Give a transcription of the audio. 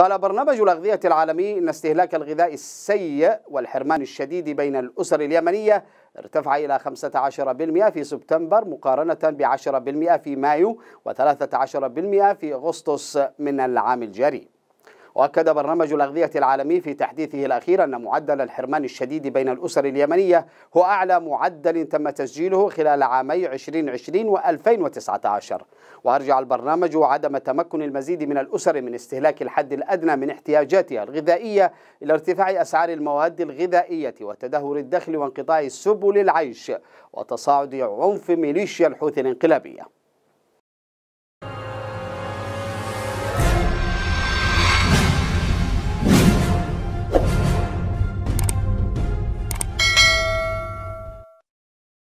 قال برنامج الأغذية العالمي إن استهلاك الغذاء السيء والحرمان الشديد بين الأسر اليمنية ارتفع إلى 15% في سبتمبر مقارنة ب 10% في مايو و13% في أغسطس من العام الجاري وأكد برنامج الأغذية العالمي في تحديثه الأخير أن معدل الحرمان الشديد بين الأسر اليمنية هو أعلى معدل تم تسجيله خلال عامي 2020 و 2019 وأرجع البرنامج عدم تمكن المزيد من الأسر من استهلاك الحد الأدنى من احتياجاتها الغذائية إلى ارتفاع أسعار المواد الغذائية وتدهور الدخل وانقطاع سبل العيش وتصاعد عنف ميليشيا الحوثي الانقلابية